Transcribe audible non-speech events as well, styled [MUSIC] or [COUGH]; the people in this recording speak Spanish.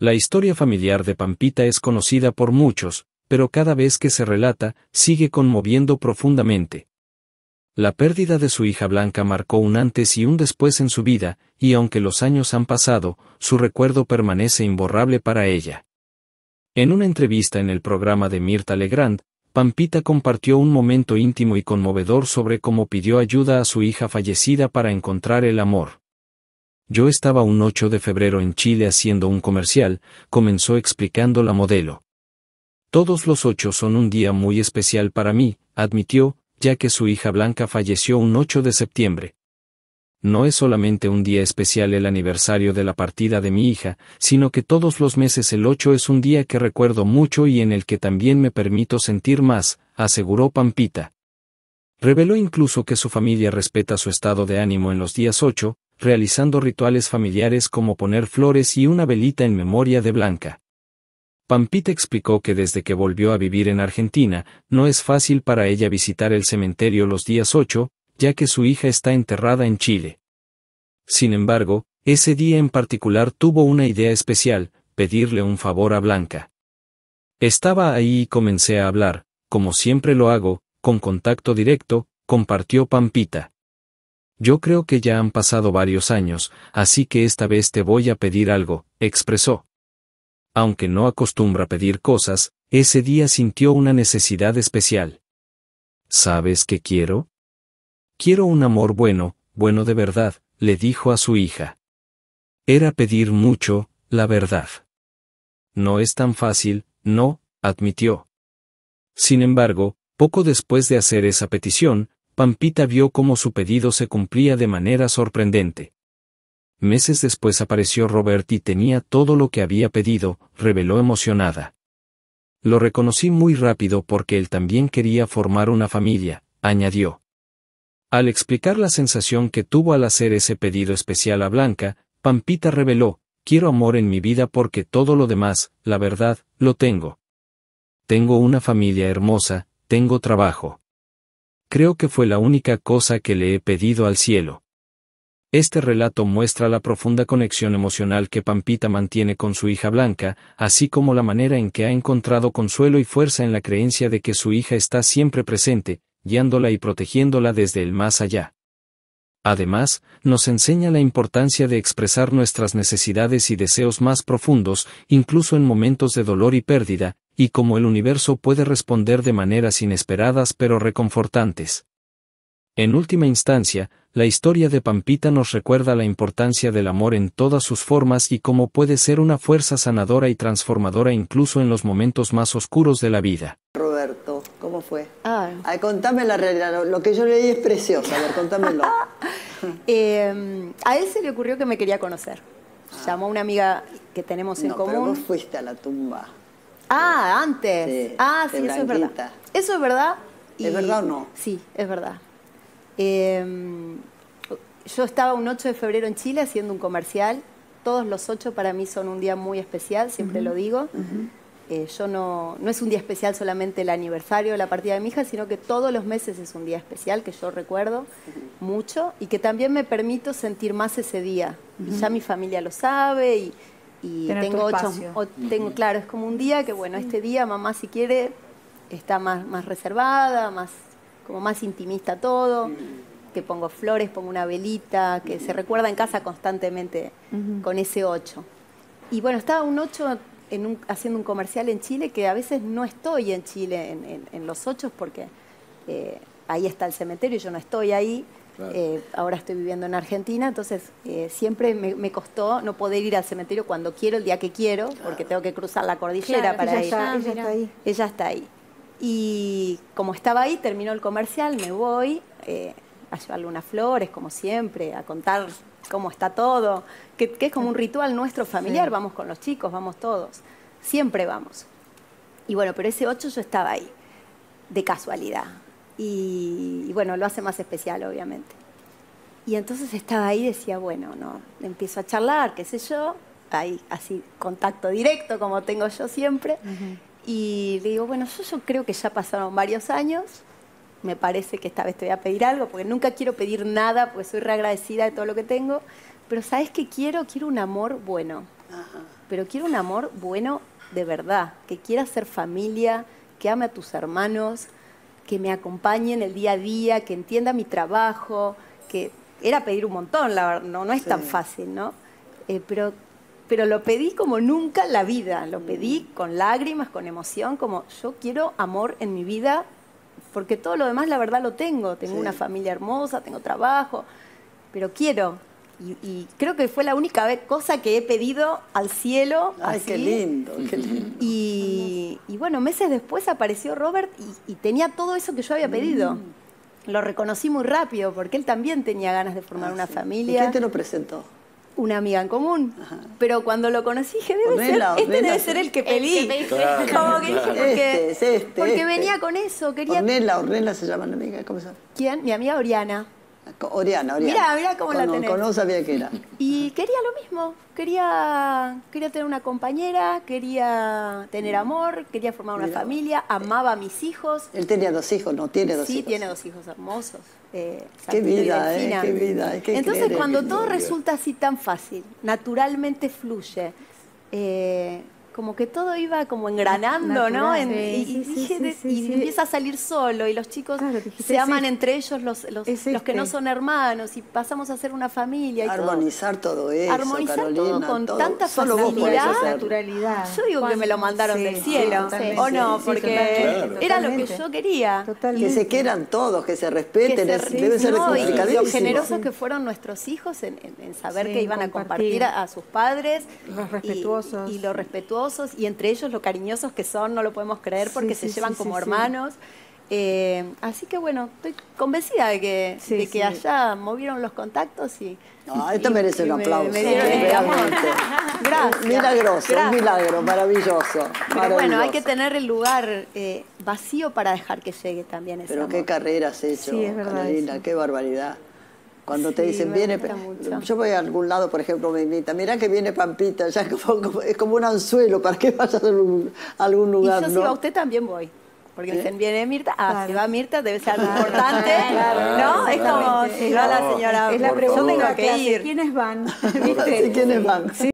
La historia familiar de Pampita es conocida por muchos, pero cada vez que se relata, sigue conmoviendo profundamente. La pérdida de su hija Blanca marcó un antes y un después en su vida, y aunque los años han pasado, su recuerdo permanece imborrable para ella. En una entrevista en el programa de Mirta Legrand, Pampita compartió un momento íntimo y conmovedor sobre cómo pidió ayuda a su hija fallecida para encontrar el amor. Yo estaba un 8 de febrero en Chile haciendo un comercial, comenzó explicando la modelo. Todos los ocho son un día muy especial para mí, admitió, ya que su hija Blanca falleció un 8 de septiembre. No es solamente un día especial el aniversario de la partida de mi hija, sino que todos los meses el 8 es un día que recuerdo mucho y en el que también me permito sentir más, aseguró Pampita. Reveló incluso que su familia respeta su estado de ánimo en los días 8, realizando rituales familiares como poner flores y una velita en memoria de Blanca. Pampita explicó que desde que volvió a vivir en Argentina, no es fácil para ella visitar el cementerio los días 8, ya que su hija está enterrada en Chile. Sin embargo, ese día en particular tuvo una idea especial, pedirle un favor a Blanca. Estaba ahí y comencé a hablar, como siempre lo hago, con contacto directo, compartió Pampita. Yo creo que ya han pasado varios años, así que esta vez te voy a pedir algo, expresó. Aunque no acostumbra pedir cosas, ese día sintió una necesidad especial. ¿Sabes qué quiero? Quiero un amor bueno, bueno de verdad, le dijo a su hija. Era pedir mucho, la verdad. No es tan fácil, no, admitió. Sin embargo, poco después de hacer esa petición, Pampita vio cómo su pedido se cumplía de manera sorprendente. Meses después apareció Robert y tenía todo lo que había pedido, reveló emocionada. Lo reconocí muy rápido porque él también quería formar una familia, añadió. Al explicar la sensación que tuvo al hacer ese pedido especial a Blanca, Pampita reveló, quiero amor en mi vida porque todo lo demás, la verdad, lo tengo. Tengo una familia hermosa, tengo trabajo creo que fue la única cosa que le he pedido al cielo. Este relato muestra la profunda conexión emocional que Pampita mantiene con su hija Blanca, así como la manera en que ha encontrado consuelo y fuerza en la creencia de que su hija está siempre presente, guiándola y protegiéndola desde el más allá. Además, nos enseña la importancia de expresar nuestras necesidades y deseos más profundos, incluso en momentos de dolor y pérdida, y cómo el universo puede responder de maneras inesperadas pero reconfortantes. En última instancia, la historia de Pampita nos recuerda la importancia del amor en todas sus formas y cómo puede ser una fuerza sanadora y transformadora incluso en los momentos más oscuros de la vida. Roberto, ¿cómo fue? Ah. contame la realidad, lo que yo leí es precioso, a ver, contámelo. [LAUGHS] Em, a él se le ocurrió que me quería conocer. Ah. Llamó a una amiga que tenemos en común. Pero fuiste a la tumba. Ah, antes. ah, sí, eso es verdad. Eso es verdad. ¿Es verdad o no? Sí, es verdad. Em, yo estaba un 8 de febrero en Chile haciendo un comercial. Todos los 8 para mí son un día muy especial, siempre lo digo. Eh, yo no, no es un día especial solamente el aniversario de la partida de mi hija, sino que todos los meses es un día especial que yo recuerdo mucho y que también me permito sentir más ese día. ya mi familia lo sabe y, y tengo ocho, claro, es como un día que bueno, este día mamá si quiere está más, más reservada, más, como más intimista todo, que pongo flores, pongo una velita, que se recuerda en casa constantemente con ese ocho. Y bueno, estaba un ocho haciendo un comercial en Chile que a veces no estoy en Chile en, los ochos porque eh, ahí está el cementerio y yo no estoy ahí. Eh, ahora estoy viviendo en Argentina, entonces eh, siempre me, costó no poder ir al cementerio cuando quiero, el día que quiero, porque tengo que cruzar la cordillera para ella ir. ella está ahí. Ella está ahí. Y como estaba ahí, terminó el comercial, me voy eh, a llevarle unas flores, como siempre, a contar cómo está todo, que, es como un ritual nuestro familiar, vamos con los chicos, vamos todos, siempre vamos. Y bueno, pero ese 8 yo estaba ahí, de casualidad y, bueno, lo hace más especial, obviamente. Y entonces estaba ahí y decía, bueno, no, empiezo a charlar, qué sé yo, ahí así contacto directo como tengo yo siempre. Y le digo, bueno, yo, yo, creo que ya pasaron varios años, me parece que esta vez te voy a pedir algo, porque nunca quiero pedir nada, porque soy reagradecida de todo lo que tengo, pero ¿sabes qué quiero? Quiero un amor bueno, pero quiero un amor bueno de verdad, que quiera ser familia, que ame a tus hermanos, que me acompañe en el día a día, que entienda mi trabajo, que era pedir un montón, la verdad, no, es tan fácil, ¿no? Eh, pero, lo pedí como nunca en la vida, lo pedí mm. con lágrimas, con emoción, como yo quiero amor en mi vida, porque todo lo demás la verdad lo tengo, tengo una familia hermosa, tengo trabajo, pero quiero, y, creo que fue la única cosa que he pedido al cielo. Ay, qué lindo, qué lindo. Y, bueno, meses después apareció Robert y, tenía todo eso que yo había pedido. Mm. Lo reconocí muy rápido porque él también tenía ganas de formar ah, una familia. ¿Y quién te lo presentó? Una amiga en común. Pero cuando lo conocí dije, este debe ser, el que pedí. porque, venía con eso. Quería... Ornella, Ornella se llama la amiga, ¿cómo se llama? ¿Quién? Mi amiga Oriana. Oriana, Oriana. Mira, mira cómo la tenés. sabía que era. Y quería lo mismo. Quería, quería tener una compañera, quería tener amor, quería formar una familia, amaba a mis hijos. Él tenía dos hijos, ¿no? Tiene dos sí, tiene dos hijos hermosos. Eh, eh, qué, vida, eh, qué, vida, Entonces, cuando todo resulta así tan fácil, naturalmente fluye, eh, como que todo iba como engranando, ¿no? y, empieza a salir solo y los chicos se aman entre ellos los, los, que no este". son hermanos y pasamos a ser una familia. Armonizar todo, eso, Armonizar todo con tanta facilidad. naturalidad. Yo digo que me lo mandaron del cielo, ¿o no? Porque era lo que yo quería. Que se quieran todos, que se respeten, que ser y generosos que fueron nuestros hijos en, saber que iban a compartir a, sus padres. Los respetuosos. y, lo respetuosos y entre ellos lo cariñosos que son, no lo podemos creer porque se llevan como hermanos. Eh, así que bueno, estoy convencida de que, que allá movieron los contactos y... esto merece un aplauso. [LAUGHS] Gracias. Milagroso, milagro, maravilloso, bueno, hay que tener el lugar eh, vacío para dejar que llegue también ese Pero qué carrera has hecho, Carolina, qué barbaridad. Cuando te dicen, viene, yo voy a algún lado, por ejemplo, me invita, mirá que viene Pampita, ya es, como, es como un anzuelo para que [LAUGHS] vayas a, algún lugar. Y yo si va usted también voy. Porque ¿Eh? dicen, viene Mirta, ah, si va Mirta debe ser algo importante, claro, ¿no? es como, si va la señora, es la pregunta que ir. ¿Quiénes van? [LAUGHS] ¿Viste? ¿Quiénes van?